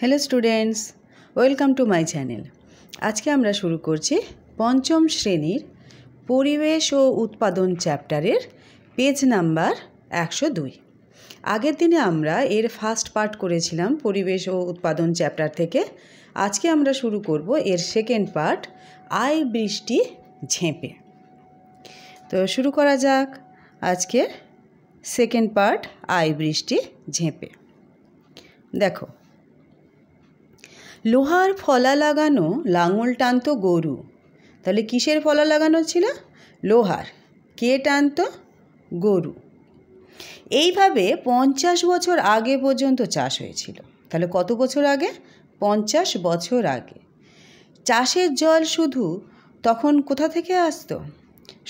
hello students welcome to my channel আজকে আমরা শুরু করছি পঞ্চম শ্রেণীর পরিবেশ ও উৎপাদন চ্যাপ্টারের পেজ নাম্বার একশো দুই আগের দিনে আমরা এর ফার্স্ট পার্ট করেছিলাম পরিবেশ ও উৎপাদন চ্যাপ্টার থেকে আজকে আমরা শুরু করব এর সেকেন্ড পার্ট আই বৃষ্টি ঝেঁপে তো শুরু করা যাক আজকের সেকেন্ড পার্ট আয় বৃষ্টি ঝেঁপে দেখো লোহার ফলা লাগানো লাঙল টানত গরু তাহলে কিসের ফলা লাগানো ছিল লোহার কে টানত গরু এইভাবে পঞ্চাশ বছর আগে পর্যন্ত চাষ হয়েছিল তাহলে কত বছর আগে পঞ্চাশ বছর আগে চাষের জল শুধু তখন কোথা থেকে আসতো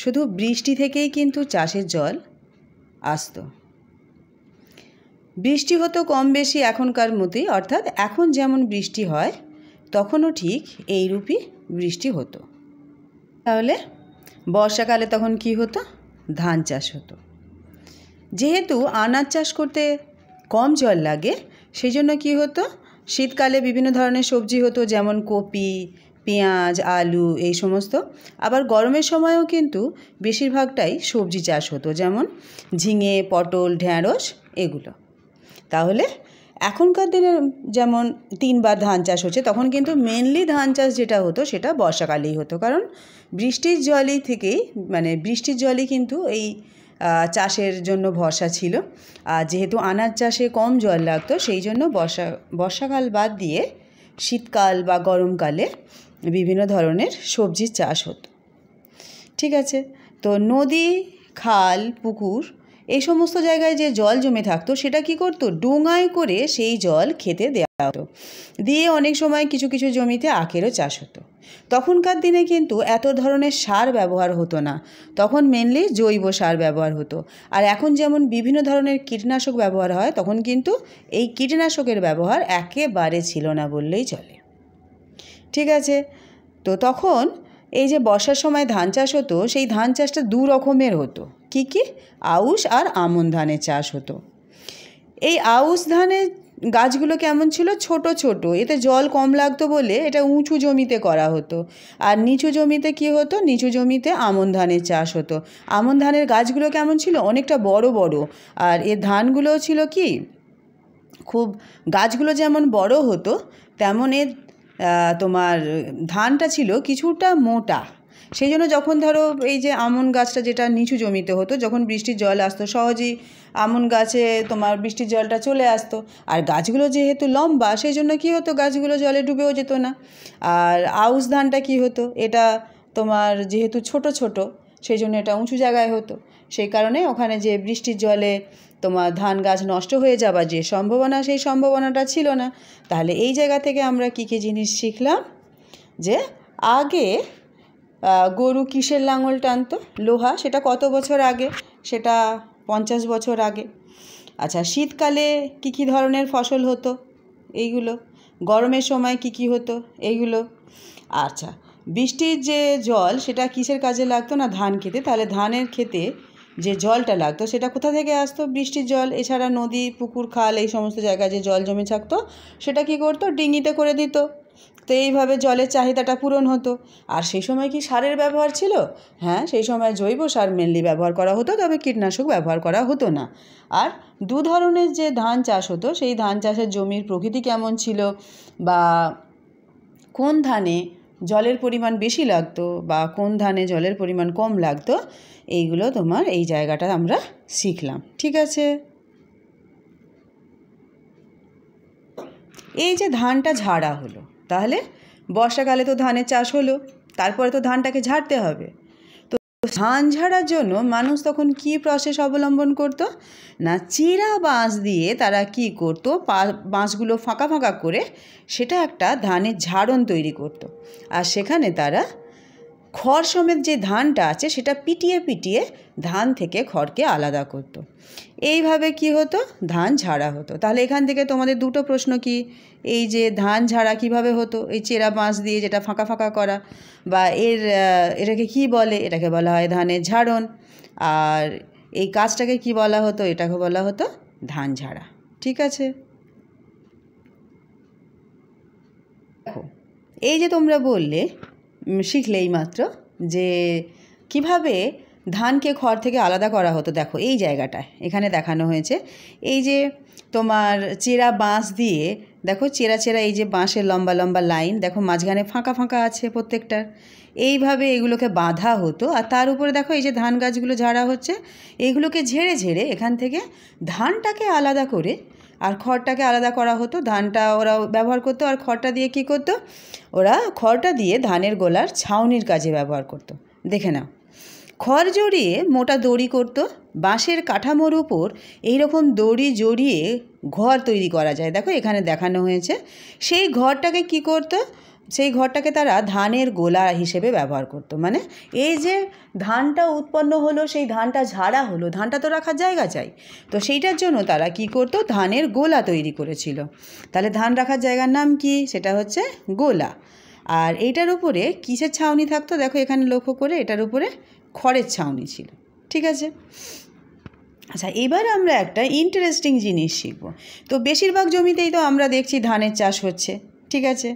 শুধু বৃষ্টি থেকেই কিন্তু চাষের জল আসতো বৃষ্টি হতো কম বেশি এখনকার মতোই অর্থাৎ এখন যেমন বৃষ্টি হয় তখনও ঠিক এই রূপই বৃষ্টি হতো তাহলে বর্ষাকালে তখন কি হতো ধান চাষ হতো যেহেতু আনাজ চাষ করতে কম জল লাগে সেই জন্য কী হতো শীতকালে বিভিন্ন ধরনের সবজি হতো যেমন কপি পেঁয়াজ আলু এই সমস্ত আবার গরমের সময়ও কিন্তু বেশিরভাগটাই সবজি চাষ হতো যেমন ঝিঙে পটল ঢ্যাঁড়স এগুলো তাহলে এখনকার দিনে যেমন তিনবার ধান চাষ হচ্ছে তখন কিন্তু মেনলি ধান চাষ যেটা হতো সেটা বর্ষাকালেই হতো কারণ বৃষ্টির জলই থেকেই মানে বৃষ্টির জলই কিন্তু এই চাষের জন্য ভরসা ছিল আর যেহেতু আনাজ চাষে কম জল লাগতো সেই জন্য বর্ষা বর্ষাকাল বাদ দিয়ে শীতকাল বা গরমকালে বিভিন্ন ধরনের সবজির চাষ হতো ঠিক আছে তো নদী খাল পুকুর এই সমস্ত জায়গায় যে জল জমে থাকতো সেটা কি করতো ডোঙায় করে সেই জল খেতে দেওয়া হতো দিয়ে অনেক সময় কিছু কিছু জমিতে আখেরও চাষ হতো তখনকার দিনে কিন্তু এত ধরনের সার ব্যবহার হতো না তখন মেনলি জৈব সার ব্যবহার হতো আর এখন যেমন বিভিন্ন ধরনের কীটনাশক ব্যবহার হয় তখন কিন্তু এই কীটনাশকের ব্যবহার একেবারে ছিল না বললেই চলে ঠিক আছে তো তখন এই যে বর্ষার সময় ধান চাষ হতো সেই ধান চাষটা দু রকমের হতো কি কি আউশ আর আমন ধানের চাষ হতো এই আউশ ধানের গাছগুলো কেমন ছিল ছোট ছোট এতে জল কম লাগতো বলে এটা উঁচু জমিতে করা হতো আর নিচু জমিতে কি হতো নিচু জমিতে আমন ধানের চাষ হতো আমন ধানের গাছগুলো কেমন ছিল অনেকটা বড় বড় আর এ ধানগুলো ছিল কি খুব গাছগুলো যেমন বড় হতো তেমন এর তোমার ধানটা ছিল কিছুটা মোটা সেই জন্য যখন ধরো এই যে আমন গাছটা যেটা নিচু জমিতে হতো যখন বৃষ্টির জল আসতো সহজেই আমন গাছে তোমার বৃষ্টির জলটা চলে আসতো আর গাছগুলো যেহেতু লম্বা সেই জন্য কী হতো গাছগুলো জলে ডুবেও যেত না আর আউশ ধানটা কী হতো এটা তোমার যেহেতু ছোট ছোট সেই জন্য এটা উঁচু জায়গায় হতো সেই কারণে ওখানে যে বৃষ্টির জলে তোমার ধান গাছ নষ্ট হয়ে যাবার যে সম্ভাবনা সেই সম্ভাবনাটা ছিল না তাহলে এই জায়গা থেকে আমরা কী কী জিনিস শিখলাম যে আগে গরু কিসের লাঙল টানত লোহা সেটা কত বছর আগে সেটা পঞ্চাশ বছর আগে আচ্ছা শীতকালে কী কী ধরনের ফসল হতো এইগুলো গরমের সময় কি কি হতো এইগুলো আচ্ছা বৃষ্টির যে জল সেটা কিসের কাজে লাগতো না ধান খেতে তাহলে ধানের খেতে যে জলটা লাগতো সেটা কোথা থেকে আসতো বৃষ্টির জল এছাড়া নদী পুকুর খাল এই সমস্ত জায়গায় যে জল জমে থাকতো সেটা কি করতো ডিঙিতে করে দিত তো এইভাবে জলের চাহিদাটা পূরণ হতো আর সেই সময় কি সারের ব্যবহার ছিল হ্যাঁ সেই সময় জৈব সার মেনলি ব্যবহার করা হতো তবে কীটনাশক ব্যবহার করা হতো না আর দু ধরনের যে ধান চাষ হতো সেই ধান চাষের জমির প্রকৃতি কেমন ছিল বা কোন ধানে জলের পরিমাণ বেশি লাগতো বা কোন ধানে জলের পরিমাণ কম লাগতো এইগুলো তোমার এই জায়গাটা আমরা শিখলাম ঠিক আছে এই যে ধানটা ঝাড়া হলো তাহলে বর্ষাকালে তো ধানের চাষ হলো তারপরে তো ধানটাকে ঝাড়তে হবে ধান ঝাড়ার জন্য মানুষ তখন কি প্রসেস অবলম্বন করত না চিরা বাঁশ দিয়ে তারা কি করত বাঁশগুলো ফাঁকা ফাঁকা করে সেটা একটা ধানের ঝাড়ন তৈরি করত আর সেখানে তারা খড় সমেত যে ধানটা আছে সেটা পিটিয়ে পিটিয়ে ধান থেকে খড়কে আলাদা করতো এইভাবে কি হতো ধান ঝাড়া হতো তাহলে এখান থেকে তোমাদের দুটো প্রশ্ন কি এই যে ধান ঝাড়া কিভাবে হতো এই চেরা বাঁশ দিয়ে যেটা ফাঁকা ফাঁকা করা বা এর এটাকে কি বলে এটাকে বলা হয় ধানের ঝাড়ন আর এই কাজটাকে কি বলা হতো এটাকে বলা হতো ধান ঝাড়া ঠিক আছে দেখো এই যে তোমরা বললে শিখলেই মাত্র যে কিভাবে ধানকে খড় থেকে আলাদা করা হতো দেখো এই জায়গাটায় এখানে দেখানো হয়েছে এই যে তোমার চেরা বাঁশ দিয়ে দেখো চেরা চেরা এই যে বাঁশের লম্বা লম্বা লাইন দেখো মাঝখানে ফাঁকা ফাঁকা আছে প্রত্যেকটার এইভাবে এগুলোকে বাঁধা হতো আর তার উপরে দেখো এই যে ধান গাছগুলো ঝাড়া হচ্ছে এইগুলোকে ঝেড়ে ঝেড়ে এখান থেকে ধানটাকে আলাদা করে আর খড়টাকে আলাদা করা হতো ধানটা ওরা ব্যবহার করতো আর খড়টা দিয়ে কি করতো ওরা খড়টা দিয়ে ধানের গোলার ছাউনির কাজে ব্যবহার করতো দেখে নাও খড় জড়িয়ে মোটা দড়ি করতো বাঁশের কাঠামোর উপর এইরকম দড়ি জড়িয়ে ঘর তৈরি করা যায় দেখো এখানে দেখানো হয়েছে সেই ঘরটাকে কি করতো সেই ঘরটাকে তারা ধানের গোলা হিসেবে ব্যবহার করত মানে এই যে ধানটা উৎপন্ন হলো সেই ধানটা ঝাড়া হলো ধানটা তো রাখার জায়গা চাই তো সেইটার জন্য তারা কি করত ধানের গোলা তৈরি করেছিল তাহলে ধান রাখার জায়গার নাম কি সেটা হচ্ছে গোলা আর এইটার উপরে কিসের ছাউনি থাকতো দেখো এখানে লক্ষ্য করে এটার উপরে খড়ের ছাউনি ছিল ঠিক আছে আচ্ছা এবার আমরা একটা ইন্টারেস্টিং জিনিস শিখব তো বেশিরভাগ জমিতেই তো আমরা দেখছি ধানের চাষ হচ্ছে ঠিক আছে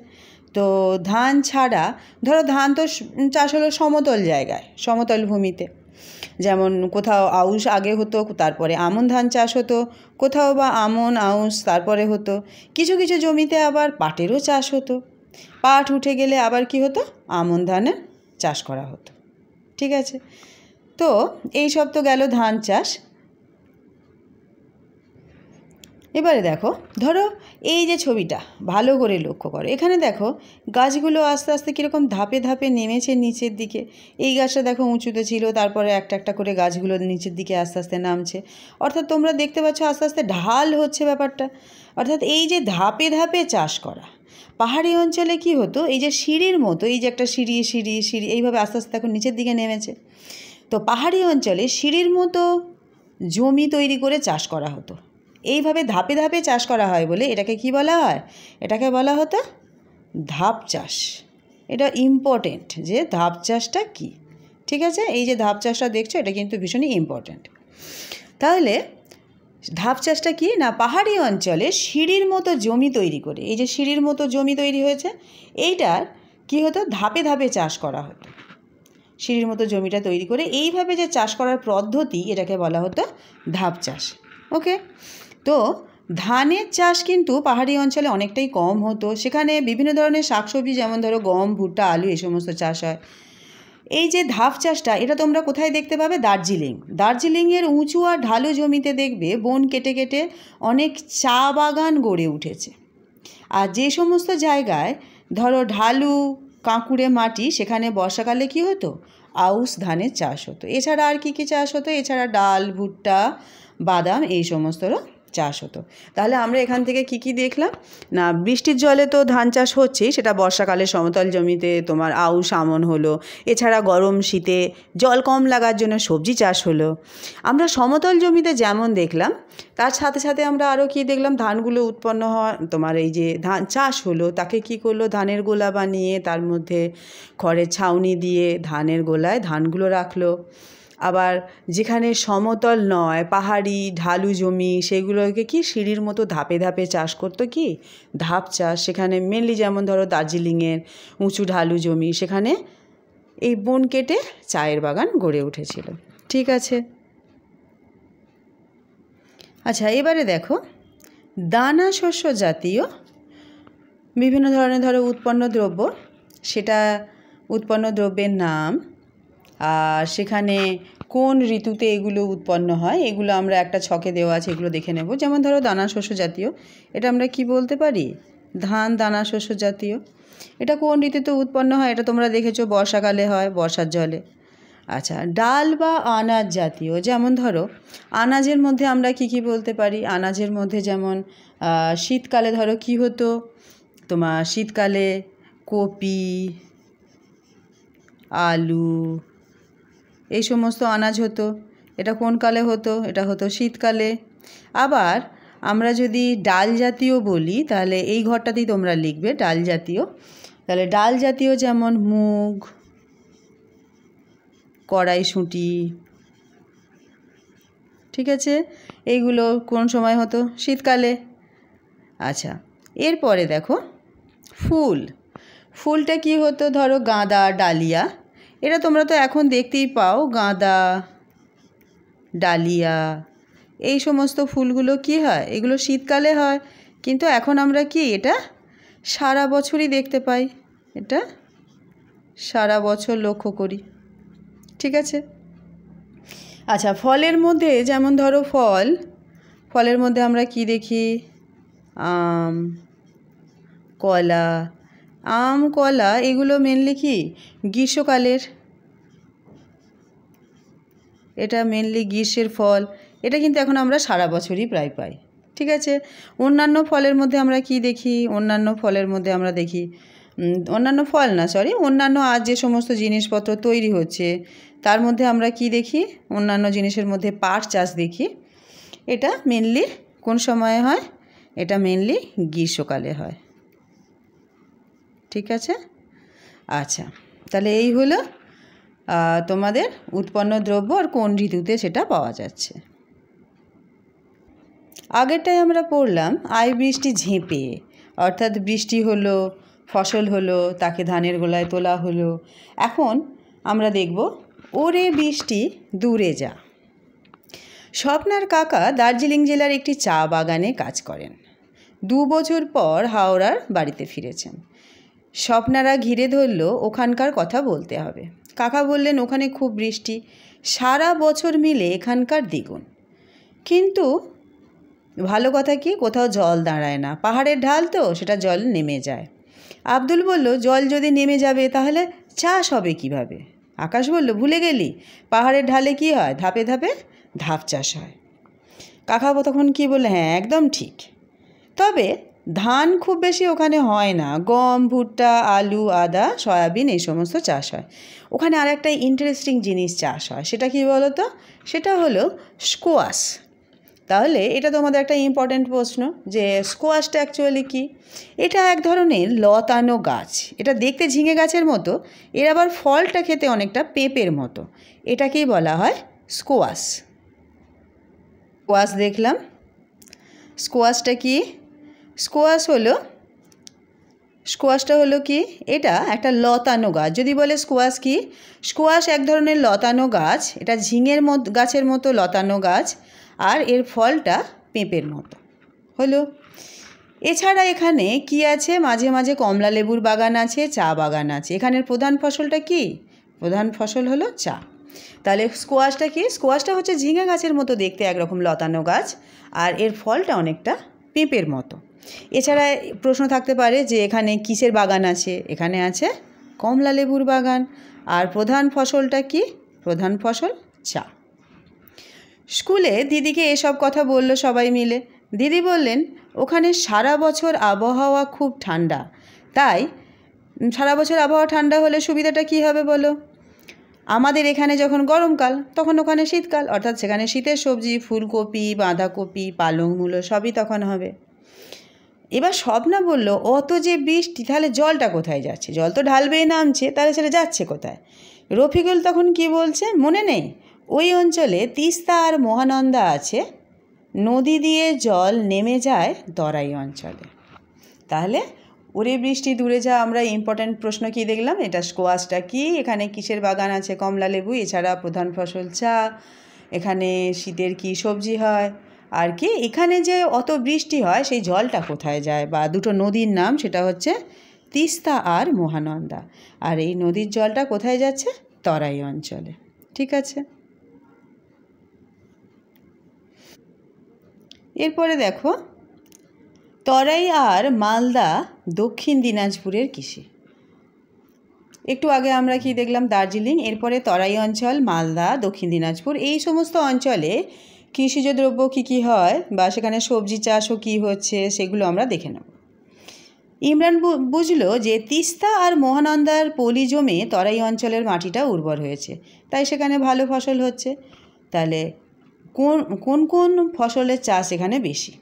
তো ধান ছাড়া ধরো ধান তো চাষ হলো সমতল জায়গায় সমতল ভূমিতে যেমন কোথাও আউশ আগে হতো তারপরে আমন ধান চাষ হতো কোথাও বা আমন আউশ তারপরে হতো কিছু কিছু জমিতে আবার পাটেরও চাষ হতো পাট উঠে গেলে আবার কি হতো আমন ধানের চাষ করা হতো ঠিক আছে তো এই সব তো গেল ধান চাষ এবারে দেখো ধরো এই যে ছবিটা ভালো করে লক্ষ্য করো এখানে দেখো গাছগুলো আস্তে আস্তে কীরকম ধাপে ধাপে নেমেছে নিচের দিকে এই গাছটা দেখো উঁচুতে ছিল তারপরে একটা একটা করে গাছগুলো নিচের দিকে আস্তে আস্তে নামছে অর্থাৎ তোমরা দেখতে পাচ্ছ আস্তে আস্তে ঢাল হচ্ছে ব্যাপারটা অর্থাৎ এই যে ধাপে ধাপে চাষ করা পাহাড়ি অঞ্চলে কি হতো এই যে সিঁড়ির মতো এই যে একটা সিঁড়ি সিঁড়ি সিঁড়ি এইভাবে আস্তে আস্তে এখন নিচের দিকে নেমেছে তো পাহাড়ি অঞ্চলে সিঁড়ির মতো জমি তৈরি করে চাষ করা হতো এইভাবে ধাপে ধাপে চাষ করা হয় বলে এটাকে কি বলা হয় এটাকে বলা হতো ধাপ চাষ এটা ইম্পর্টেন্ট যে ধাপ চাষটা কি ঠিক আছে এই যে ধাপ চাষটা দেখছো এটা কিন্তু ভীষণই ইম্পর্টেন্ট তাহলে ধাপ চাষটা কি না পাহাড়ি অঞ্চলে সিঁড়ির মতো জমি তৈরি করে এই যে সিঁড়ির মতো জমি তৈরি হয়েছে এইটার কি হতো ধাপে ধাপে চাষ করা হতো সিঁড়ির মতো জমিটা তৈরি করে এইভাবে যে চাষ করার পদ্ধতি এটাকে বলা হতো ধাপ চাষ ওকে তো ধানের চাষ কিন্তু পাহাড়ি অঞ্চলে অনেকটাই কম হতো সেখানে বিভিন্ন ধরনের শাকসবজি যেমন ধরো গম ভুট্টা আলু এই সমস্ত চাষ হয় এই যে ধাপ চাষটা এটা তোমরা কোথায় দেখতে পাবে দার্জিলিং দার্জিলিংয়ের উঁচু আর ঢালু জমিতে দেখবে বন কেটে কেটে অনেক চা বাগান গড়ে উঠেছে আর যে সমস্ত জায়গায় ধরো ঢালু কাঁকুড়ে মাটি সেখানে বর্ষাকালে কি হতো আউশ ধানের চাষ হতো এছাড়া আর কী কী চাষ হতো এছাড়া ডাল ভুট্টা বাদাম এই সমস্তরও চাষ হতো তাহলে আমরা এখান থেকে কি কি দেখলাম না বৃষ্টির জলে তো ধান চাষ হচ্ছেই সেটা বর্ষাকালে সমতল জমিতে তোমার আউশ আমন হলো এছাড়া গরম শীতে জল কম লাগার জন্য সবজি চাষ হলো আমরা সমতল জমিতে যেমন দেখলাম তার সাথে সাথে আমরা আরও কি দেখলাম ধানগুলো উৎপন্ন হওয়া তোমার এই যে ধান চাষ হলো তাকে কি করলো ধানের গোলা বানিয়ে তার মধ্যে খড়ের ছাউনি দিয়ে ধানের গোলায় ধানগুলো রাখলো আবার যেখানে সমতল নয় পাহাড়ি ঢালু জমি সেগুলোকে কি সিঁড়ির মতো ধাপে ধাপে চাষ করতো কি ধাপ চাষ সেখানে মেনলি যেমন ধরো দার্জিলিংয়ের উঁচু ঢালু জমি সেখানে এই বন কেটে চায়ের বাগান গড়ে উঠেছিল ঠিক আছে আচ্ছা এবারে দেখো দানা শস্য জাতীয় বিভিন্ন ধরনের ধরো উৎপন্ন দ্রব্য সেটা উৎপন্ন দ্রব্যের নাম সেখানে কোন ঋতুতে এগুলো উৎপন্ন হয় এগুলো আমরা একটা ছকে দেওয়া আছে এগুলো দেখে নেব যেমন ধরো দানা শস্য জাতীয় এটা আমরা কি বলতে পারি ধান দানা শস্য জাতীয় এটা কোন ঋতুতে উৎপন্ন হয় এটা তোমরা দেখেছো বর্ষাকালে হয় বর্ষার জলে আচ্ছা ডাল বা আনাজ জাতীয় যেমন ধরো আনাজের মধ্যে আমরা কি কি বলতে পারি আনাজের মধ্যে যেমন শীতকালে ধরো কি হতো তোমার শীতকালে কপি আলু এই সমস্ত আনাজ হতো এটা কোন কালে হতো এটা হতো শীতকালে আবার আমরা যদি ডাল জাতীয় বলি তাহলে এই ঘরটাতেই তোমরা লিখবে ডাল জাতীয় তাহলে ডাল জাতীয় যেমন মুগ কড়াইশুঁটি ঠিক আছে এইগুলো কোন সময় হতো শীতকালে আচ্ছা এরপরে দেখো ফুল ফুলটা কি হতো ধরো গাঁদা ডালিয়া এটা তোমরা তো এখন দেখতেই পাও গাঁদা ডালিয়া এই সমস্ত ফুলগুলো কি হয় এগুলো শীতকালে হয় কিন্তু এখন আমরা কি এটা সারা বছরই দেখতে পাই এটা সারা বছর লক্ষ্য করি ঠিক আছে আচ্ছা ফলের মধ্যে যেমন ধরো ফল ফলের মধ্যে আমরা কি দেখি আম কলা আম কলা এগুলো মেনলি কি গ্রীষ্মকালের এটা মেনলি গ্রীষ্মের ফল এটা কিন্তু এখন আমরা সারা বছরই প্রায় পাই ঠিক আছে অন্যান্য ফলের মধ্যে আমরা কি দেখি অন্যান্য ফলের মধ্যে আমরা দেখি অন্যান্য ফল না সরি অন্যান্য আজ যে সমস্ত জিনিসপত্র তৈরি হচ্ছে তার মধ্যে আমরা কি দেখি অন্যান্য জিনিসের মধ্যে পাট চাষ দেখি এটা মেনলি কোন সময়ে হয় এটা মেনলি গ্রীষ্মকালে হয় ঠিক আছে আচ্ছা তাহলে এই হলো তোমাদের উৎপন্ন দ্রব্য আর কোন ঋতুতে সেটা পাওয়া যাচ্ছে আগেরটাই আমরা পড়লাম আয় বৃষ্টি ঝেঁপে অর্থাৎ বৃষ্টি হলো ফসল হলো তাকে ধানের গোলায় তোলা হলো এখন আমরা দেখব ওরে বৃষ্টি দূরে যা স্বপ্নার কাকা দার্জিলিং জেলার একটি চা বাগানে কাজ করেন দু বছর পর হাওড়ার বাড়িতে ফিরেছেন স্বপ্নারা ঘিরে ধরল ওখানকার কথা বলতে হবে কাকা বললেন ওখানে খুব বৃষ্টি সারা বছর মিলে এখানকার দ্বিগুণ কিন্তু ভালো কথা কি কোথাও জল দাঁড়ায় না পাহাড়ের ঢাল তো সেটা জল নেমে যায় আব্দুল বলল জল যদি নেমে যাবে তাহলে চাষ হবে কিভাবে আকাশ বলল ভুলে গেলি পাহাড়ের ঢালে কি হয় ধাপে ধাপে ধাপ চাষ হয় কাকা তখন কি বললে হ্যাঁ একদম ঠিক তবে ধান খুব বেশি ওখানে হয় না গম ভুট্টা আলু আদা সয়াবিন এই সমস্ত চাষ হয় ওখানে আর একটা ইন্টারেস্টিং জিনিস চাষ হয় সেটা কী বলো তো সেটা হলো স্কোয়াশ তাহলে এটা তোমাদের একটা ইম্পর্ট্যান্ট প্রশ্ন যে স্কোয়াশটা অ্যাকচুয়ালি কি এটা এক ধরনের লতানো গাছ এটা দেখতে ঝিঙে গাছের মতো এর আবার ফলটা খেতে অনেকটা পেঁপের মতো এটাকেই বলা হয় স্কোয়াশ স্কোয়াশ দেখলাম স্কোয়াশটা কি স্কোয়াশ হলো স্কোয়াশটা হলো কি এটা একটা লতানো গাছ যদি বলে স্কোয়াশ কি স্কোয়াশ এক ধরনের লতানো গাছ এটা ঝিঙের মত গাছের মতো লতানো গাছ আর এর ফলটা পেঁপের মতো হলো এছাড়া এখানে কি আছে মাঝে মাঝে কমলা লেবুর বাগান আছে চা বাগান আছে এখানের প্রধান ফসলটা কি প্রধান ফসল হলো চা তাহলে স্কোয়াশটা কি স্কোয়াশটা হচ্ছে ঝিঙে গাছের মতো দেখতে একরকম লতানো গাছ আর এর ফলটা অনেকটা পেঁপের মতো এছাড়া প্রশ্ন থাকতে পারে যে এখানে কিসের বাগান আছে এখানে আছে কমলা লেবুর বাগান আর প্রধান ফসলটা কি প্রধান ফসল চা স্কুলে দিদিকে এসব কথা বলল সবাই মিলে দিদি বললেন ওখানে সারা বছর আবহাওয়া খুব ঠান্ডা তাই সারা বছর আবহাওয়া ঠান্ডা হলে সুবিধাটা কি হবে বলো আমাদের এখানে যখন গরমকাল তখন ওখানে শীতকাল অর্থাৎ সেখানে শীতের সবজি ফুলকপি বাঁধাকপি পালং মূলো সবই তখন হবে এবার স্বপ্না বলল অত যে বৃষ্টি তাহলে জলটা কোথায় যাচ্ছে জল তো ঢালবেই নামছে তাহলে সেটা যাচ্ছে কোথায় রফিকুল তখন কি বলছে মনে নেই ওই অঞ্চলে তিস্তা আর মহানন্দা আছে নদী দিয়ে জল নেমে যায় দরাই অঞ্চলে তাহলে ওরে বৃষ্টি দূরে যা আমরা ইম্পর্ট্যান্ট প্রশ্ন কি দেখলাম এটা স্কোয়াশটা কি এখানে কিসের বাগান আছে কমলা লেবু এছাড়া প্রধান ফসল চা এখানে শীতের কি সবজি হয় আর কি এখানে যে অত বৃষ্টি হয় সেই জলটা কোথায় যায় বা দুটো নদীর নাম সেটা হচ্ছে তিস্তা আর মহানন্দা আর এই নদীর জলটা কোথায় যাচ্ছে তরাই অঞ্চলে ঠিক আছে এরপরে দেখো তরাই আর মালদা দক্ষিণ দিনাজপুরের কৃষি একটু আগে আমরা কি দেখলাম দার্জিলিং এরপরে তরাই অঞ্চল মালদা দক্ষিণ দিনাজপুর এই সমস্ত অঞ্চলে কৃষিজ দ্রব্য কী কী হয় বা সেখানে সবজি চাষও কী হচ্ছে সেগুলো আমরা দেখে নেব ইমরান বুঝলো যে তিস্তা আর মহানন্দার পলি জমে তরাই অঞ্চলের মাটিটা উর্বর হয়েছে তাই সেখানে ভালো ফসল হচ্ছে তাহলে কোন কোন কোন ফসলের চাষ এখানে বেশি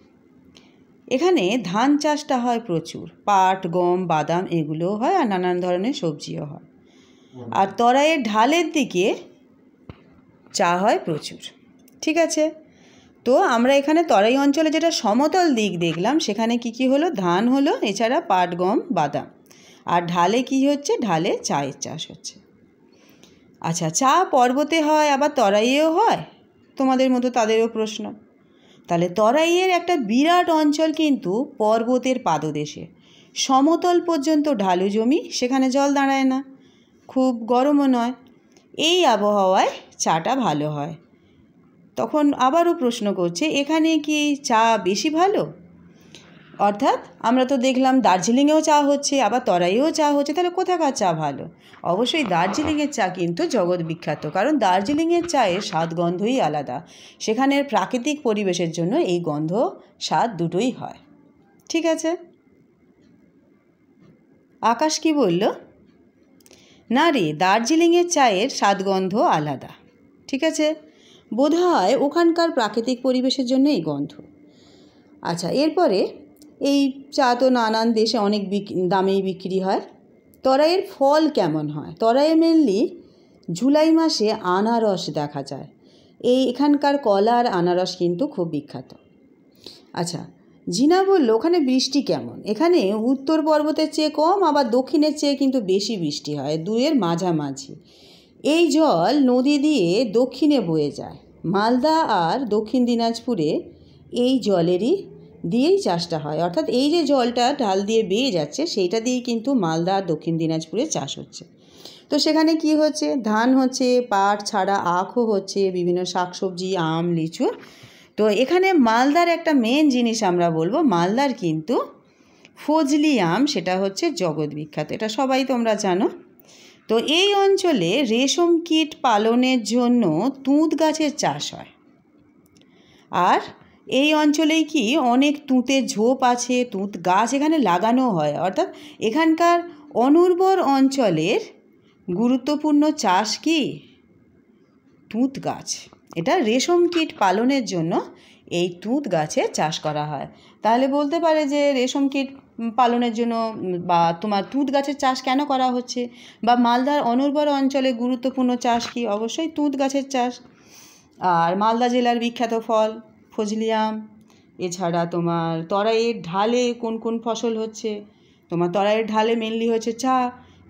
এখানে ধান চাষটা হয় প্রচুর পাট গম বাদাম এগুলোও হয় আর নানান ধরনের সবজিও হয় আর তরাইয়ের ঢালের দিকে চা হয় প্রচুর ঠিক আছে তো আমরা এখানে তরাই অঞ্চলে যেটা সমতল দিক দেখলাম সেখানে কি কি হলো ধান হলো এছাড়া পাট গম বাদাম আর ঢালে কি হচ্ছে ঢালে চায়ের চাষ হচ্ছে আচ্ছা চা পর্বতে হয় আবার তরাইয়েও হয় তোমাদের মতো তাদেরও প্রশ্ন তাহলে তরাইয়ের একটা বিরাট অঞ্চল কিন্তু পর্বতের পাদদেশে সমতল পর্যন্ত ঢালু জমি সেখানে জল দাঁড়ায় না খুব গরমও নয় এই আবহাওয়ায় চাটা ভালো হয় তখন আবারও প্রশ্ন করছে এখানে কি চা বেশি ভালো অর্থাৎ আমরা তো দেখলাম দার্জিলিংয়েও চা হচ্ছে আবার তরাইয়েও চা হচ্ছে তাহলে কোথাকার চা ভালো অবশ্যই দার্জিলিংয়ের চা কিন্তু জগৎ বিখ্যাত কারণ দার্জিলিংয়ের চায়ের স্বাদ গন্ধই আলাদা সেখানের প্রাকৃতিক পরিবেশের জন্য এই গন্ধ স্বাদ দুটোই হয় ঠিক আছে আকাশ কি বলল না রে দার্জিলিংয়ের চায়ের স্বাদগন্ধ আলাদা ঠিক আছে বোধ হয় ওখানকার প্রাকৃতিক পরিবেশের জন্য এই গন্ধ আচ্ছা এরপরে এই চা তো নানান দেশে অনেক দামেই বিক্রি হয় তরাইয়ের ফল কেমন হয় তরাইয়ে মেনলি জুলাই মাসে আনারস দেখা যায় এই এখানকার কলা আর আনারস কিন্তু খুব বিখ্যাত আচ্ছা জিনা বলল ওখানে বৃষ্টি কেমন এখানে উত্তর পর্বতের চেয়ে কম আবার দক্ষিণের চেয়ে কিন্তু বেশি বৃষ্টি হয় দুয়ের মাঝামাঝি এই জল নদী দিয়ে দক্ষিণে বয়ে যায় মালদা আর দক্ষিণ দিনাজপুরে এই জলেরই দিয়েই চাষটা হয় অর্থাৎ এই যে জলটা ঢাল দিয়ে বেয়ে যাচ্ছে সেইটা দিয়েই কিন্তু মালদা আর দক্ষিণ দিনাজপুরে চাষ হচ্ছে তো সেখানে কি হচ্ছে ধান হচ্ছে পাট ছাড়া আখও হচ্ছে বিভিন্ন শাকসবজি আম লিচু তো এখানে মালদার একটা মেন জিনিস আমরা বলবো মালদার কিন্তু ফজলি আম সেটা হচ্ছে জগৎ বিখ্যাত এটা সবাই তোমরা জানো তো এই অঞ্চলে রেশম কীট পালনের জন্য তুঁত গাছের চাষ হয় আর এই অঞ্চলেই কি অনেক তুঁতের ঝোপ আছে তুঁত গাছ এখানে লাগানো হয় অর্থাৎ এখানকার অনুর্বর অঞ্চলের গুরুত্বপূর্ণ চাষ কি তুঁত গাছ এটা রেশম কীট পালনের জন্য এই তুঁত গাছে চাষ করা হয় তাহলে বলতে পারে যে রেশম কীট পালনের জন্য বা তোমার তুঁত গাছের চাষ কেন করা হচ্ছে বা মালদার অনুর্বর অঞ্চলে গুরুত্বপূর্ণ চাষ কি অবশ্যই তুঁত গাছের চাষ আর মালদা জেলার বিখ্যাত ফল ফজলিয়াম এছাড়া তোমার তরাইয়ের ঢালে কোন কোন ফসল হচ্ছে তোমার তরাইয়ের ঢালে মেনলি হচ্ছে চা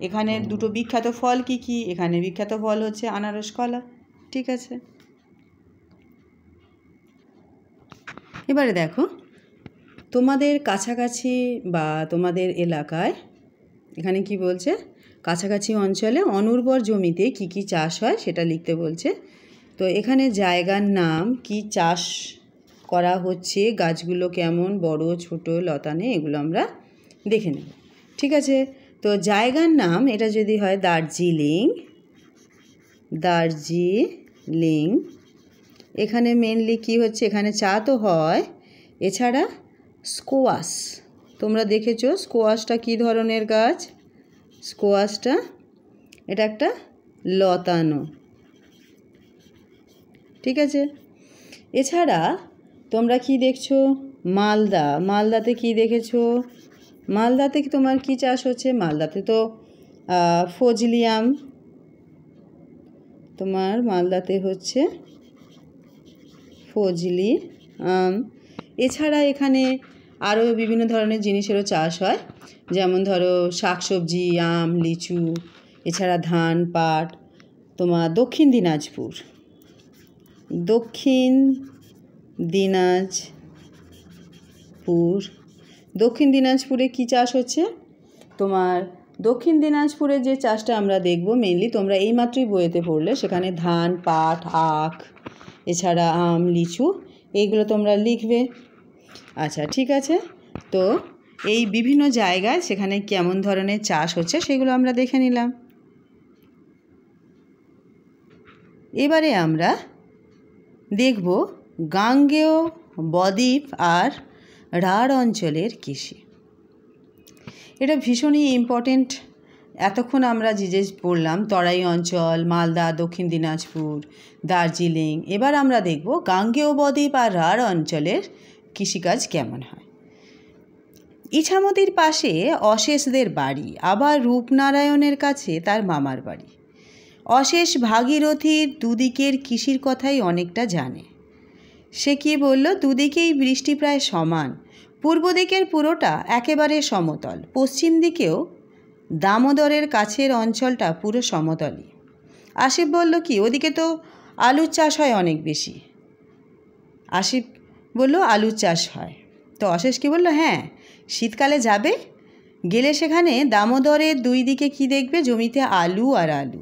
এখানে দুটো বিখ্যাত ফল কি কি এখানে বিখ্যাত ফল হচ্ছে আনারস কলা ঠিক আছে এবারে দেখো তোমাদের কাছাকাছি বা তোমাদের এলাকায় এখানে কি বলছে কাছাকাছি অঞ্চলে অনুর্বর জমিতে কি কি চাষ হয় সেটা লিখতে বলছে তো এখানে জায়গার নাম কি চাষ করা হচ্ছে গাছগুলো কেমন বড় ছোট লতানে এগুলো আমরা দেখে নেব ঠিক আছে তো জায়গার নাম এটা যদি হয় দার্জিলিং দার্জিলিং এখানে মেনলি কি হচ্ছে এখানে চা তো হয় এছাড়া স্কোয়াশ তোমরা দেখেছ স্কোয়াশটা কি ধরনের গাছ স্কোয়াশটা এটা একটা লতানো ঠিক আছে এছাড়া তোমরা কি দেখছো মালদা মালদাতে কি দেখেছো মালদাতে তোমার কি চাষ হচ্ছে মালদাতে তো ফজলিয়াম তোমার মালদাতে হচ্ছে ফজলি আম এছাড়া এখানে আরও বিভিন্ন ধরনের জিনিসেরও চাষ হয় যেমন ধরো শাকসবজি আম লিচু এছাড়া ধান পাট তোমার দক্ষিণ দিনাজপুর দক্ষিণ দিনাজপুর দক্ষিণ দিনাজপুরে কি চাষ হচ্ছে তোমার দক্ষিণ দিনাজপুরে যে চাষটা আমরা দেখব মেনলি তোমরা এইমাত্রই বইয়েতে পড়লে সেখানে ধান পাট আখ এছাড়া আম লিচু এইগুলো তোমরা লিখবে আচ্ছা ঠিক আছে তো এই বিভিন্ন জায়গায় সেখানে কেমন ধরনের চাষ হচ্ছে সেগুলো আমরা দেখে নিলাম এবারে আমরা দেখব গাঙ্গেয় বদ্বীপ আর রাঢ় অঞ্চলের কৃষি এটা ভীষণই ইম্পর্টেন্ট এতক্ষণ আমরা যে যে পড়লাম তরাই অঞ্চল মালদা দক্ষিণ দিনাজপুর দার্জিলিং এবার আমরা দেখব গাঙ্গেয় বদ্বীপ আর রাঢ় অঞ্চলের কৃষিকাজ কেমন হয় ইছামতির পাশে অশেষদের বাড়ি আবার রূপনারায়ণের কাছে তার মামার বাড়ি অশেষ ভাগীরথীর দুদিকের কৃষির কথাই অনেকটা জানে সে কি বলল দুদিকেই বৃষ্টি প্রায় সমান পূর্ব দিকের পুরোটা একেবারে সমতল পশ্চিম দিকেও দামোদরের কাছের অঞ্চলটা পুরো সমতলই আসিফ বলল কি ওদিকে তো আলুর চাষ হয় অনেক বেশি আসিফ বলল আলু চাষ হয় তো অশেষকে বলল হ্যাঁ শীতকালে যাবে গেলে সেখানে দামোদরের দুই দিকে কি দেখবে জমিতে আলু আর আলু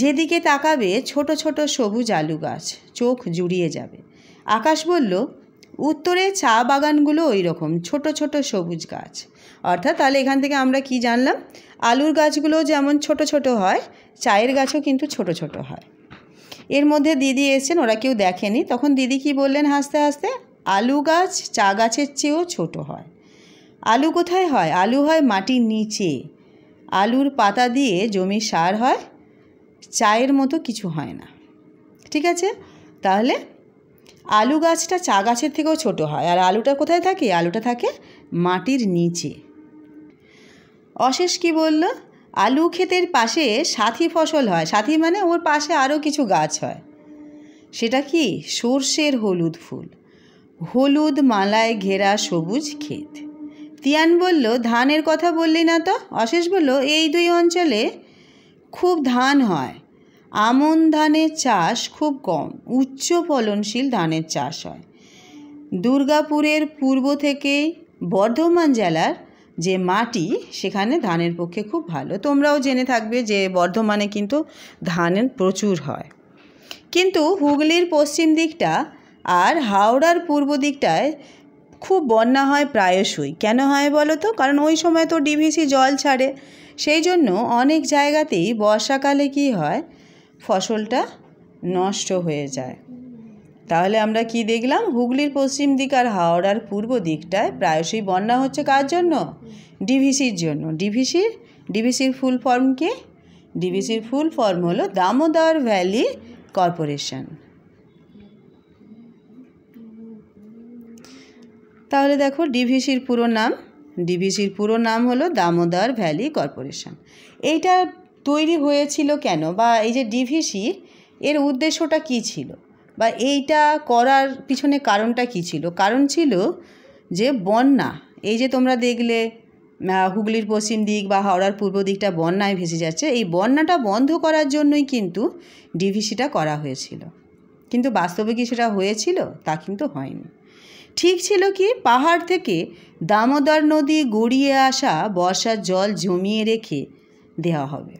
যেদিকে তাকাবে ছোট ছোট সবুজ আলু গাছ চোখ জুড়িয়ে যাবে আকাশ বলল উত্তরে চা বাগানগুলো ওই রকম ছোট ছোট সবুজ গাছ অর্থাৎ তাহলে এখান থেকে আমরা কি জানলাম আলুর গাছগুলো যেমন ছোট ছোট হয় চায়ের গাছও কিন্তু ছোট ছোট হয় এর মধ্যে দিদি এসেছেন ওরা কেউ দেখেনি তখন দিদি কি বললেন হাসতে হাসতে আলু গাছ চা গাছের চেয়েও ছোট হয় আলু কোথায় হয় আলু হয় মাটির নিচে আলুর পাতা দিয়ে জমি সার হয় চায়ের মতো কিছু হয় না ঠিক আছে তাহলে আলু গাছটা চা গাছের থেকেও ছোট হয় আর আলুটা কোথায় থাকে আলুটা থাকে মাটির নিচে অশেষ কি বললো আলু ক্ষেতের পাশে সাথী ফসল হয় সাথী মানে ওর পাশে আরও কিছু গাছ হয় সেটা কি সর্ষের হলুদ ফুল হলুদ মালায় ঘেরা সবুজ ক্ষেত তিয়ান বলল ধানের কথা বললি না তো অশেষ বলল এই দুই অঞ্চলে খুব ধান হয় আমন ধানের চাষ খুব কম উচ্চ ফলনশীল ধানের চাষ হয় দুর্গাপুরের পূর্ব থেকে বর্ধমান জেলার যে মাটি সেখানে ধানের পক্ষে খুব ভালো তোমরাও জেনে থাকবে যে বর্ধমানে কিন্তু ধান প্রচুর হয় কিন্তু হুগলির পশ্চিম দিকটা আর হাওড়ার পূর্ব দিকটায় খুব বন্যা হয় প্রায়শই কেন হয় বলো তো কারণ ওই সময় তো ডিভিসি জল ছাড়ে সেই জন্য অনেক জায়গাতেই বর্ষাকালে কি হয় ফসলটা নষ্ট হয়ে যায় তাহলে আমরা কি দেখলাম হুগলির পশ্চিম দিক আর হাওড়ার পূর্ব দিকটায় প্রায়শই বন্যা হচ্ছে কার জন্য ডিভিসির জন্য ডিভিসির ডিভিসির ফুল ফর্ম কি ডিভিসির ফুল ফর্ম হলো দামোদর ভ্যালি কর্পোরেশন তাহলে দেখো ডিভিসির পুরো নাম ডিভিসির পুরো নাম হলো দামোদর ভ্যালি কর্পোরেশন এইটা তৈরি হয়েছিল কেন বা এই যে ডিভিসি এর উদ্দেশ্যটা কি ছিল বা এইটা করার পিছনে কারণটা কি ছিল কারণ ছিল যে বন্যা এই যে তোমরা দেখলে হুগলির পশ্চিম দিক বা হাওড়ার পূর্ব দিকটা বন্যায় ভেসে যাচ্ছে এই বন্যাটা বন্ধ করার জন্যই কিন্তু ডিভিসিটা করা হয়েছিল কিন্তু বাস্তবে কি সেটা হয়েছিল তা কিন্তু হয়নি ঠিক ছিল কি পাহাড় থেকে দামোদর নদী গড়িয়ে আসা বর্ষার জল জমিয়ে রেখে দেওয়া হবে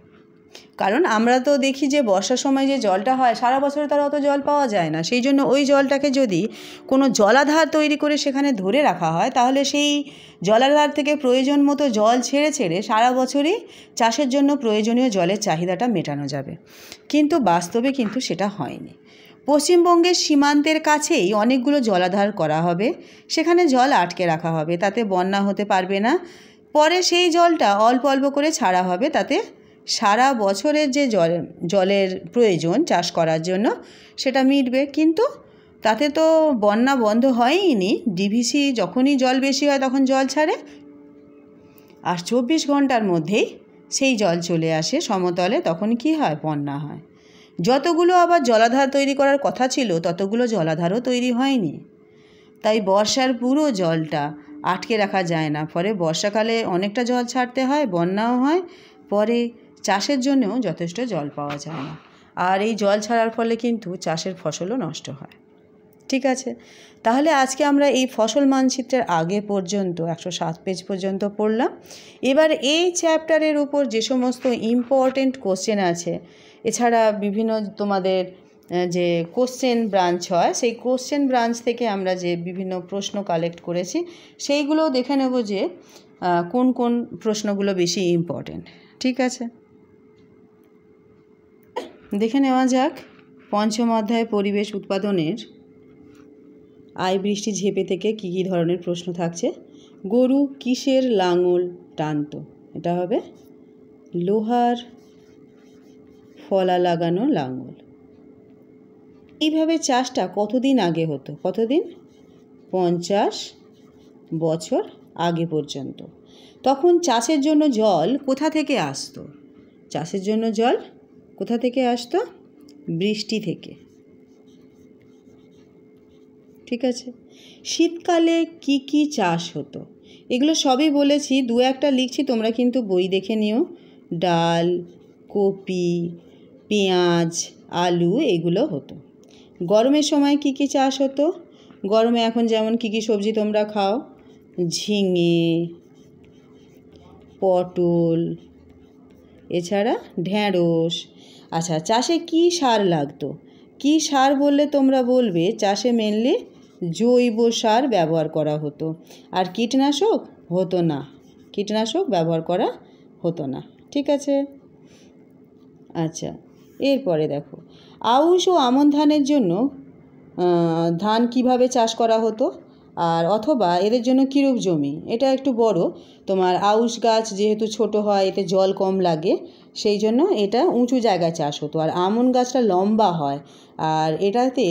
কারণ আমরা তো দেখি যে বর্ষার সময় যে জলটা হয় সারা বছরে তার অত জল পাওয়া যায় না সেই জন্য ওই জলটাকে যদি কোনো জলাধার তৈরি করে সেখানে ধরে রাখা হয় তাহলে সেই জলাধার থেকে প্রয়োজন মতো জল ছেড়ে ছেড়ে সারা বছরই চাষের জন্য প্রয়োজনীয় জলের চাহিদাটা মেটানো যাবে কিন্তু বাস্তবে কিন্তু সেটা হয়নি পশ্চিমবঙ্গের সীমান্তের কাছেই অনেকগুলো জলাধার করা হবে সেখানে জল আটকে রাখা হবে তাতে বন্যা হতে পারবে না পরে সেই জলটা অল্প অল্প করে ছাড়া হবে তাতে সারা বছরের যে জল জলের প্রয়োজন চাষ করার জন্য সেটা মিটবে কিন্তু তাতে তো বন্যা বন্ধ নি ডিভিসি যখনই জল বেশি হয় তখন জল ছাড়ে আর চব্বিশ ঘন্টার মধ্যেই সেই জল চলে আসে সমতলে তখন কি হয় বন্যা হয় যতগুলো আবার জলাধার তৈরি করার কথা ছিল ততগুলো জলাধারও তৈরি হয়নি তাই বর্ষার পুরো জলটা আটকে রাখা যায় না পরে বর্ষাকালে অনেকটা জল ছাড়তে হয় বন্যাও হয় পরে চাষের জন্যও যথেষ্ট জল পাওয়া যায় না আর এই জল ছাড়ার ফলে কিন্তু চাষের ফসলও নষ্ট হয় ঠিক আছে তাহলে আজকে আমরা এই ফসল মানচিত্রের আগে পর্যন্ত একশো সাত পেজ পর্যন্ত পড়লাম এবার এই চ্যাপ্টারের উপর যে সমস্ত ইম্পর্টেন্ট কোশ্চেন আছে এছাড়া বিভিন্ন তোমাদের যে কোশ্চেন ব্রাঞ্চ হয় সেই কোশ্চেন ব্রাঞ্চ থেকে আমরা যে বিভিন্ন প্রশ্ন কালেক্ট করেছি সেইগুলো দেখে নেব যে কোন কোন প্রশ্নগুলো বেশি ইম্পর্টেন্ট ঠিক আছে দেখে নেওয়া যাক পঞ্চম অধ্যায় পরিবেশ উৎপাদনের আয় বৃষ্টি ঝেপে থেকে কী কী ধরনের প্রশ্ন থাকছে গরু কিসের লাঙল টানত এটা হবে লোহার ফলা লাগানো লাঙল এইভাবে চাষটা কতদিন আগে হতো কতদিন পঞ্চাশ বছর আগে পর্যন্ত তখন চাষের জন্য জল কোথা থেকে আসতো চাষের জন্য জল কোথা থেকে আসতো বৃষ্টি থেকে ঠিক আছে শীতকালে কি কি চাষ হতো এগুলো সবই বলেছি দু একটা লিখছি তোমরা কিন্তু বই দেখে নিও ডাল কপি পেঁয়াজ আলু এগুলো হতো গরমের সময় কি কি চাষ হতো গরমে এখন যেমন কি কি সবজি তোমরা খাও ঝিঙে পটল এছাড়া ঢ্যাঁড়স আচ্ছা চাষে কি সার লাগতো কি সার বললে তোমরা বলবে চাষে মেনলি জৈব সার ব্যবহার করা হতো আর কীটনাশক হতো না কীটনাশক ব্যবহার করা হতো না ঠিক আছে আচ্ছা এরপরে দেখো আউশ ও আমন ধানের জন্য ধান কিভাবে চাষ করা হতো আর অথবা এদের জন্য কিরূপ জমি এটা একটু বড় তোমার আউশ গাছ যেহেতু ছোট হয় এতে জল কম লাগে সেই জন্য এটা উঁচু জায়গায় চাষ হতো আর আমন গাছটা লম্বা হয় আর এটাতে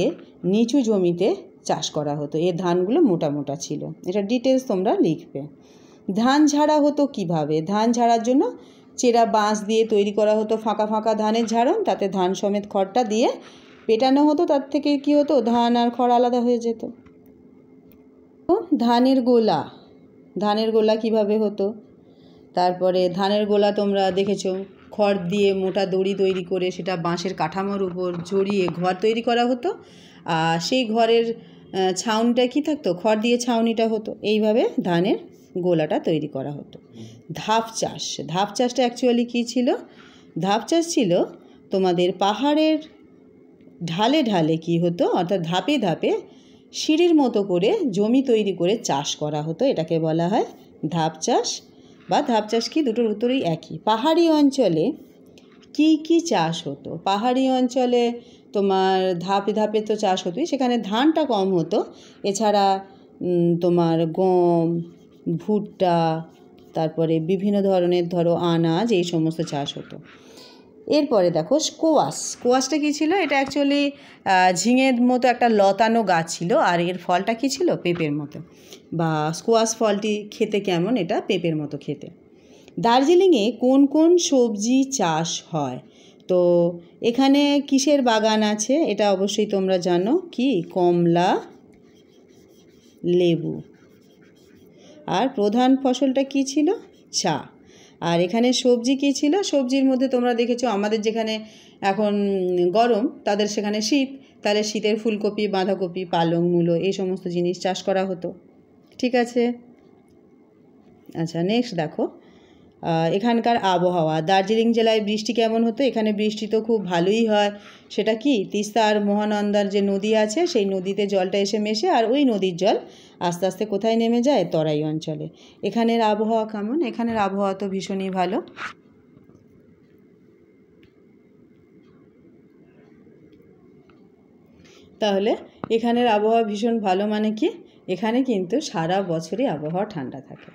নিচু জমিতে চাষ করা হতো এর ধানগুলো মোটা মোটা ছিল এটা ডিটেলস তোমরা লিখবে ধান ঝাড়া হতো কিভাবে ধান ঝাড়ার জন্য চেরা বাঁশ দিয়ে তৈরি করা হতো ফাঁকা ফাঁকা ধানের ঝাড়ন তাতে ধান সমেত খড়টা দিয়ে পেটানো হতো তার থেকে কি হতো ধান আর খড় আলাদা হয়ে যেত ধানের গোলা ধানের গোলা কিভাবে হতো তারপরে ধানের গোলা তোমরা দেখেছো খড় দিয়ে মোটা দড়ি তৈরি করে সেটা বাঁশের কাঠামোর উপর জড়িয়ে ঘর তৈরি করা হতো আর সেই ঘরের ছাউনিটা কি থাকতো খড় দিয়ে ছাউনিটা হতো এইভাবে ধানের গোলাটা তৈরি করা হতো ধাপ চাষ ধাপ চাষটা অ্যাকচুয়ালি কী ছিল ধাপ চাষ ছিল তোমাদের পাহাড়ের ঢালে ঢালে কি হতো অর্থাৎ ধাপে ধাপে সিঁড়ির মতো করে জমি তৈরি করে চাষ করা হতো এটাকে বলা হয় ধাপ চাষ বা ধাপ চাষ কি দুটোর উত্তরই একই পাহাড়ি অঞ্চলে কি কি চাষ হতো পাহাড়ি অঞ্চলে তোমার ধাপে ধাপে তো চাষ হতোই সেখানে ধানটা কম হতো এছাড়া তোমার গম ভুট্টা তারপরে বিভিন্ন ধরনের ধরো আনাজ এই সমস্ত চাষ হতো এরপরে দেখো স্কোয়াশ স্কোয়াশটা কী ছিল এটা অ্যাকচুয়ালি ঝিঙের মতো একটা লতানো গাছ ছিল আর এর ফলটা কী ছিল পেঁপের মতো বা স্কোয়াশ ফলটি খেতে কেমন এটা পেঁপের মতো খেতে দার্জিলিংয়ে কোন কোন সবজি চাষ হয় তো এখানে কিসের বাগান আছে এটা অবশ্যই তোমরা জানো কি কমলা লেবু আর প্রধান ফসলটা কী ছিল চা আর এখানে সবজি কী ছিল সবজির মধ্যে তোমরা দেখেছো আমাদের যেখানে এখন গরম তাদের সেখানে শীত তাহলে শীতের ফুলকপি বাঁধাকপি পালং মূলো এই সমস্ত জিনিস চাষ করা হতো ঠিক আছে আচ্ছা নেক্সট দেখো এখানকার আবহাওয়া দার্জিলিং জেলায় বৃষ্টি কেমন হতো এখানে বৃষ্টি তো খুব ভালোই হয় সেটা কি তিস্তা আর মহানন্দার যে নদী আছে সেই নদীতে জলটা এসে মেশে আর ওই নদীর জল আস্তে আস্তে কোথায় নেমে যায় তরাই অঞ্চলে এখানের আবহাওয়া কেমন এখানের আবহাওয়া তো ভীষণই ভালো তাহলে এখানের আবহাওয়া ভীষণ ভালো মানে কি এখানে কিন্তু সারা বছরই আবহাওয়া ঠান্ডা থাকে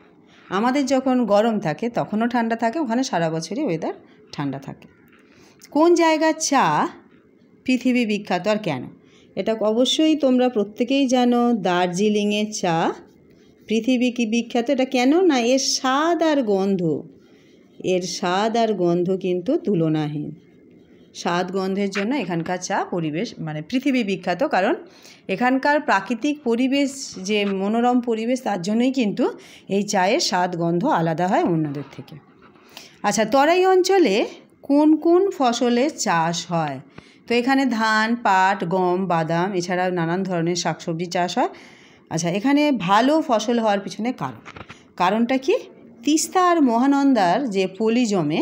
আমাদের যখন গরম থাকে তখনও ঠান্ডা থাকে ওখানে সারা বছরই ওয়েদার ঠান্ডা থাকে কোন জায়গার চা পৃথিবী বিখ্যাত আর কেন এটা অবশ্যই তোমরা প্রত্যেকেই জানো দার্জিলিংয়ের চা পৃথিবী কি বিখ্যাত এটা কেন না এর স্বাদ আর গন্ধ এর স্বাদ আর গন্ধ কিন্তু তুলনাহীন স্বাদ গন্ধের জন্য এখানকার চা পরিবেশ মানে পৃথিবী বিখ্যাত কারণ এখানকার প্রাকৃতিক পরিবেশ যে মনোরম পরিবেশ তার জন্যই কিন্তু এই চায়ের স্বাদ গন্ধ আলাদা হয় অন্যদের থেকে আচ্ছা তরাই অঞ্চলে কোন কোন ফসলের চাষ হয় তো এখানে ধান পাট গম বাদাম এছাড়া নানান ধরনের শাকসবজি চাষ হয় আচ্ছা এখানে ভালো ফসল হওয়ার পিছনে কারণ কারণটা কি তিস্তা আর মহানন্দার যে পলি জমে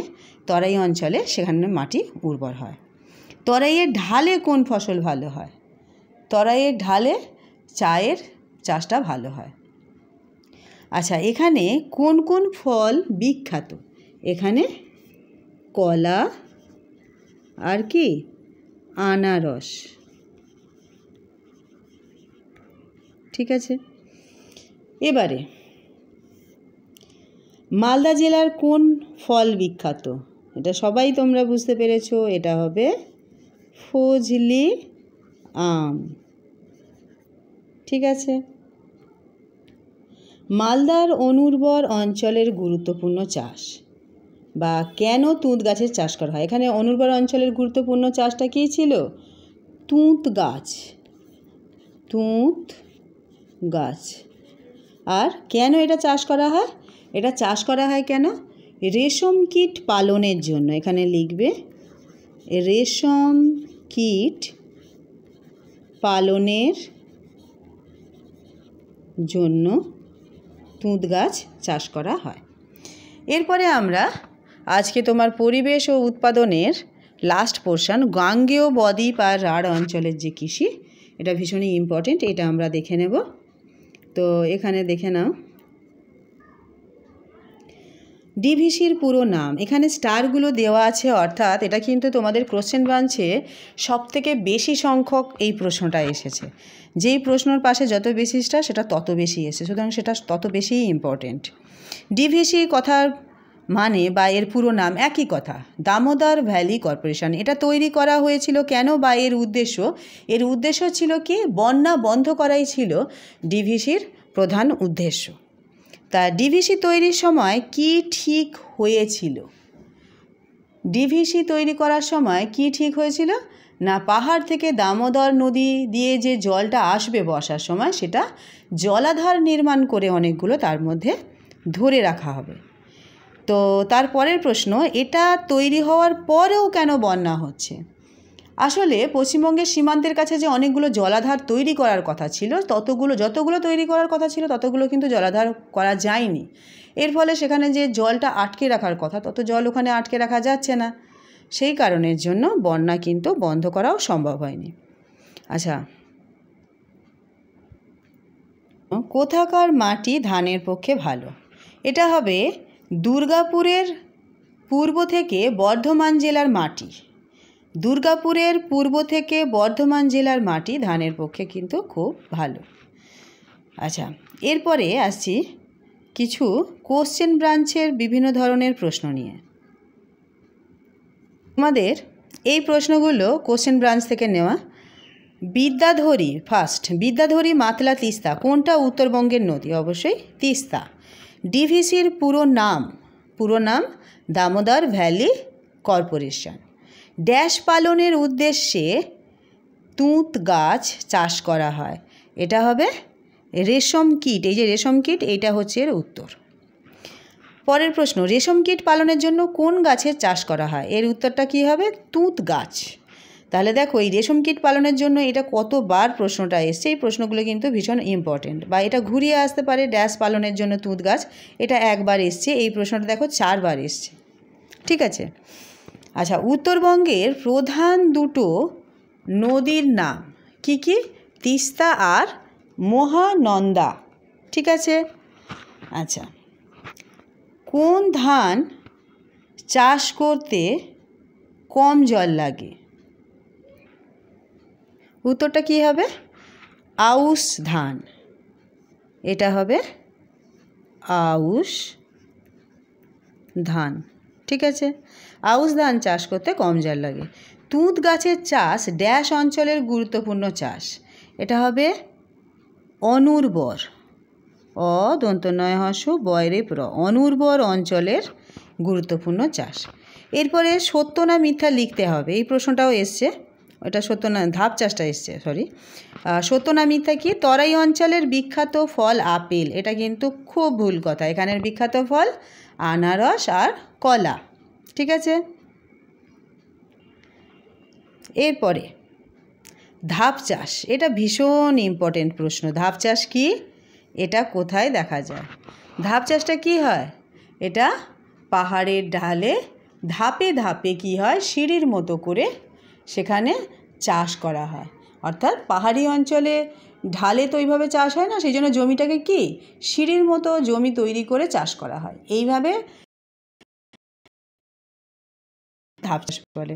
তরাই অঞ্চলে সেখানে মাটি উর্বর হয় তরাইয়ের ঢালে কোন ফসল ভালো হয় তরাইয়ের ঢালে চায়ের চাষটা ভালো হয় আচ্ছা এখানে কোন কোন ফল বিখ্যাত এখানে কলা আর কি আনারস ঠিক আছে এবারে মালদা জেলার কোন ফল বিখ্যাত এটা সবাই তোমরা বুঝতে পেরেছ এটা হবে ফজলি আম ঠিক আছে মালদার অনুর্বর অঞ্চলের গুরুত্বপূর্ণ চাষ বা কেন তুঁত গাছের চাষ করা হয় এখানে অনুর্বর অঞ্চলের গুরুত্বপূর্ণ চাষটা কী ছিল তুঁত গাছ তুঁত গাছ আর কেন এটা চাষ করা হয় এটা চাষ করা হয় কেন রেশম কীট পালনের জন্য এখানে লিখবে রেশম কীট পালনের জন্য তুঁত গাছ চাষ করা হয় এরপরে আমরা আজকে তোমার পরিবেশ ও উৎপাদনের লাস্ট পোর্শান গাঙ্গেয় বদ্বীপ আর রাঢ় অঞ্চলের যে কৃষি এটা ভীষণই ইম্পর্টেন্ট এটা আমরা দেখে নেব তো এখানে দেখে নাও ডিভিসির পুরো নাম এখানে স্টারগুলো দেওয়া আছে অর্থাৎ এটা কিন্তু তোমাদের কোশ্চেন বাঞ্চে সবথেকে বেশি সংখ্যক এই প্রশ্নটা এসেছে যেই প্রশ্নর পাশে যত বেশি স্টার সেটা তত বেশি এসেছে সুতরাং সেটা তত বেশিই ইম্পর্টেন্ট ডিভিসি কথার মানে বা এর পুরো নাম একই কথা দামোদর ভ্যালি কর্পোরেশন এটা তৈরি করা হয়েছিল কেন বা এর উদ্দেশ্য এর উদ্দেশ্য ছিল কি বন্যা বন্ধ করাই ছিল ডিভিসির প্রধান উদ্দেশ্য তা ডিভিসি তৈরির সময় কি ঠিক হয়েছিল ডিভিসি তৈরি করার সময় কি ঠিক হয়েছিল না পাহাড় থেকে দামোদর নদী দিয়ে যে জলটা আসবে বসার সময় সেটা জলাধার নির্মাণ করে অনেকগুলো তার মধ্যে ধরে রাখা হবে তো তারপরের প্রশ্ন এটা তৈরি হওয়ার পরেও কেন বন্যা হচ্ছে আসলে পশ্চিমবঙ্গের সীমান্তের কাছে যে অনেকগুলো জলাধার তৈরি করার কথা ছিল ততগুলো যতগুলো তৈরি করার কথা ছিল ততগুলো কিন্তু জলাধার করা যায়নি এর ফলে সেখানে যে জলটা আটকে রাখার কথা তত জল ওখানে আটকে রাখা যাচ্ছে না সেই কারণের জন্য বন্যা কিন্তু বন্ধ করাও সম্ভব হয়নি আচ্ছা কোথাকার মাটি ধানের পক্ষে ভালো এটা হবে দুর্গাপুরের পূর্ব থেকে বর্ধমান জেলার মাটি দুর্গাপুরের পূর্ব থেকে বর্ধমান জেলার মাটি ধানের পক্ষে কিন্তু খুব ভালো আচ্ছা এরপরে আসছি কিছু কোশ্চেন ব্রাঞ্চের বিভিন্ন ধরনের প্রশ্ন নিয়ে আমাদের এই প্রশ্নগুলো কোশ্চেন ব্রাঞ্চ থেকে নেওয়া বিদ্যাধরী ফার্স্ট বিদ্যাধরী মাতলা তিস্তা কোনটা উত্তরবঙ্গের নদী অবশ্যই তিস্তা ডিভিসির পুরো নাম পুরো নাম দামোদর ভ্যালি কর্পোরেশন ড্যাশ পালনের উদ্দেশ্যে তুঁত গাছ চাষ করা হয় এটা হবে রেশম কীট এই যে রেশম কীট এটা হচ্ছে এর উত্তর পরের প্রশ্ন রেশম কীট পালনের জন্য কোন গাছের চাষ করা হয় এর উত্তরটা কি হবে তুঁত গাছ তাহলে দেখো এই রেশম কীট পালনের জন্য এটা কতবার প্রশ্নটা এসছে এই প্রশ্নগুলো কিন্তু ভীষণ ইম্পর্টেন্ট বা এটা ঘুরিয়ে আসতে পারে ড্যাশ পালনের জন্য তুঁত গাছ এটা একবার এসছে এই প্রশ্নটা দেখো চারবার এসছে ঠিক আছে আচ্ছা উত্তরবঙ্গের প্রধান দুটো নদীর নাম কি কি তিস্তা আর মহানন্দা ঠিক আছে আচ্ছা কোন ধান চাষ করতে কম জল লাগে উত্তরটা কি হবে আউশ ধান এটা হবে আউশ ধান ঠিক আছে আউশ ধান চাষ করতে কম জল লাগে তুঁত গাছের চাষ ড্যাশ অঞ্চলের গুরুত্বপূর্ণ চাষ এটা হবে অনুর্বর অ দন্তনয় হস বয়রে প্র অনুর্বর অঞ্চলের গুরুত্বপূর্ণ চাষ এরপরে সত্য না মিথ্যা লিখতে হবে এই প্রশ্নটাও এসছে এটা সত্যনা ধাপ চাষটা এসছে সরি সত্যনামিতা কি তরাই অঞ্চলের বিখ্যাত ফল আপেল এটা কিন্তু খুব ভুল কথা এখানের বিখ্যাত ফল আনারস আর কলা ঠিক আছে এরপরে ধাপ চাষ এটা ভীষণ ইম্পর্টেন্ট প্রশ্ন ধাপ চাষ কি এটা কোথায় দেখা যায় ধাপ চাষটা কি হয় এটা পাহাড়ের ঢালে ধাপে ধাপে কি হয় সিঁড়ির মতো করে সেখানে চাষ করা হয় অর্থাৎ পাহাড়ি অঞ্চলে ঢালে তো ওইভাবে চাষ হয় না সেই জন্য জমিটাকে কি সিঁড়ির মতো জমি তৈরি করে চাষ করা হয় এইভাবে ধাপ চাষ বলে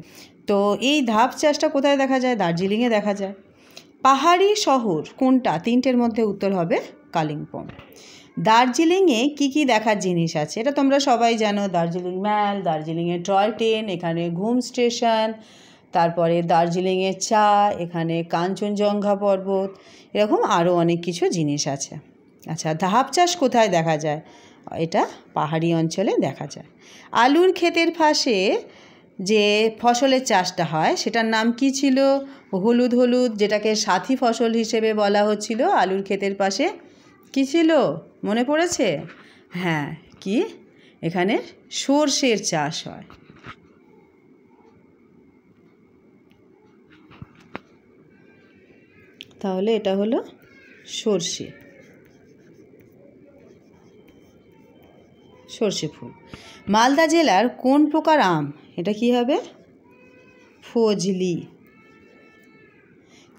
তো এই ধাপ চাষটা কোথায় দেখা যায় দার্জিলিংয়ে দেখা যায় পাহাড়ি শহর কোনটা তিনটের মধ্যে উত্তর হবে কালিম্পং দার্জিলিংয়ে কি কি দেখার জিনিস আছে এটা তোমরা সবাই জানো দার্জিলিং ম্যাল দার্জিলিংয়ে টয় ট্রেন এখানে ঘুম স্টেশন তারপরে দার্জিলিংয়ের চা এখানে কাঞ্চনজঙ্ঘা পর্বত এরকম আরও অনেক কিছু জিনিস আছে আচ্ছা ধাপ চাষ কোথায় দেখা যায় এটা পাহাড়ি অঞ্চলে দেখা যায় আলুর ক্ষেতের ফাঁসে যে ফসলের চাষটা হয় সেটার নাম কি ছিল হলুদ হলুদ যেটাকে সাথী ফসল হিসেবে বলা হচ্ছিল আলুর ক্ষেতের পাশে কি ছিল মনে পড়েছে হ্যাঁ কি এখানে সর্ষের চাষ হয় তাহলে এটা হলো সর্ষে সর্ষে ফুল মালদা জেলার কোন প্রকার আম এটা কি হবে ফজলি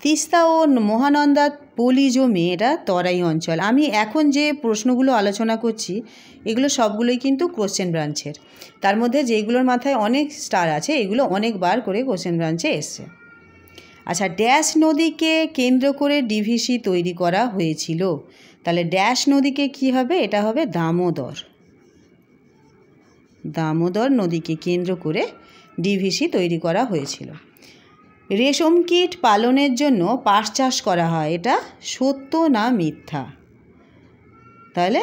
তিস্তা ও মহানন্দা পলি জমি এটা তরাই অঞ্চল আমি এখন যে প্রশ্নগুলো আলোচনা করছি এগুলো সবগুলোই কিন্তু কোশ্চেন ব্রাঞ্চের তার মধ্যে যেগুলোর মাথায় অনেক স্টার আছে এগুলো অনেকবার করে কোশ্চেন ব্রাঞ্চে এসছে আচ্ছা ড্যাশ নদীকে কেন্দ্র করে ডিভিসি তৈরি করা হয়েছিল তাহলে ড্যাশ নদীকে কি হবে এটা হবে দামোদর দামোদর নদীকে কেন্দ্র করে ডিভিসি তৈরি করা হয়েছিল রেশম কীট পালনের জন্য পাশ চাষ করা হয় এটা সত্য না মিথ্যা তাহলে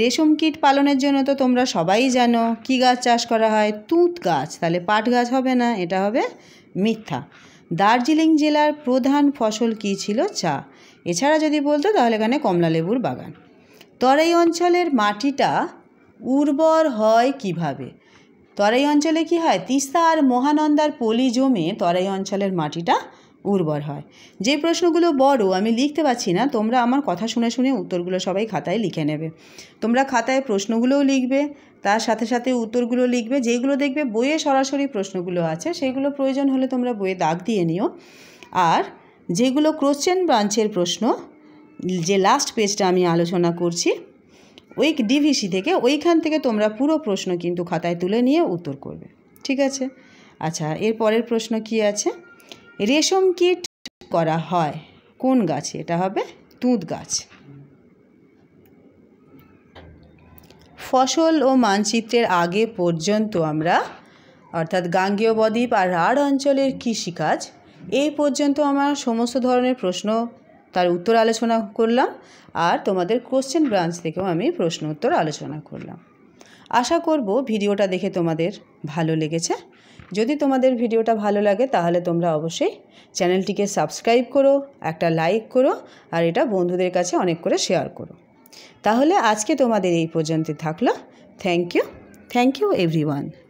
রেশম কীট পালনের জন্য তো তোমরা সবাই জানো কী গাছ চাষ করা হয় তুঁত গাছ তাহলে পাট গাছ হবে না এটা হবে মিথ্যা দার্জিলিং জেলার প্রধান ফসল কী ছিল চা এছাড়া যদি বলতো তাহলে এখানে কমলালেবুর বাগান তরাই অঞ্চলের মাটিটা উর্বর হয় কিভাবে তরাই অঞ্চলে কি হয় তিস্তা আর মহানন্দার পলি জমে তরাই অঞ্চলের মাটিটা উর্বর হয় যে প্রশ্নগুলো বড় আমি লিখতে পারছি না তোমরা আমার কথা শুনে শুনে উত্তরগুলো সবাই খাতায় লিখে নেবে তোমরা খাতায় প্রশ্নগুলোও লিখবে তার সাথে সাথে উত্তরগুলো লিখবে যেগুলো দেখবে বইয়ে সরাসরি প্রশ্নগুলো আছে সেগুলো প্রয়োজন হলে তোমরা বইয়ে দাগ দিয়ে নিও আর যেগুলো ক্রোশ্চেন ব্রাঞ্চের প্রশ্ন যে লাস্ট পেজটা আমি আলোচনা করছি ওই ডিভিসি থেকে ওইখান থেকে তোমরা পুরো প্রশ্ন কিন্তু খাতায় তুলে নিয়ে উত্তর করবে ঠিক আছে আচ্ছা এর পরের প্রশ্ন কি আছে রেশম কীট করা হয় কোন গাছে এটা হবে তুঁত গাছ ফসল ও মানচিত্রের আগে পর্যন্ত আমরা অর্থাৎ গাঙ্গেয় বদ্বীপ আর রাঢ় অঞ্চলের কৃষিকাজ এই পর্যন্ত আমার সমস্ত ধরনের প্রশ্ন তার উত্তর আলোচনা করলাম আর তোমাদের কোশ্চেন ব্রাঞ্চ থেকেও আমি প্রশ্ন উত্তর আলোচনা করলাম আশা করব ভিডিওটা দেখে তোমাদের ভালো লেগেছে যদি তোমাদের ভিডিওটা ভালো লাগে তাহলে তোমরা অবশ্যই চ্যানেলটিকে সাবস্ক্রাইব করো একটা লাইক করো আর এটা বন্ধুদের কাছে অনেক করে শেয়ার করো তাহলে আজকে তোমাদের এই পর্যন্ত থাকলো thank you thank you everyone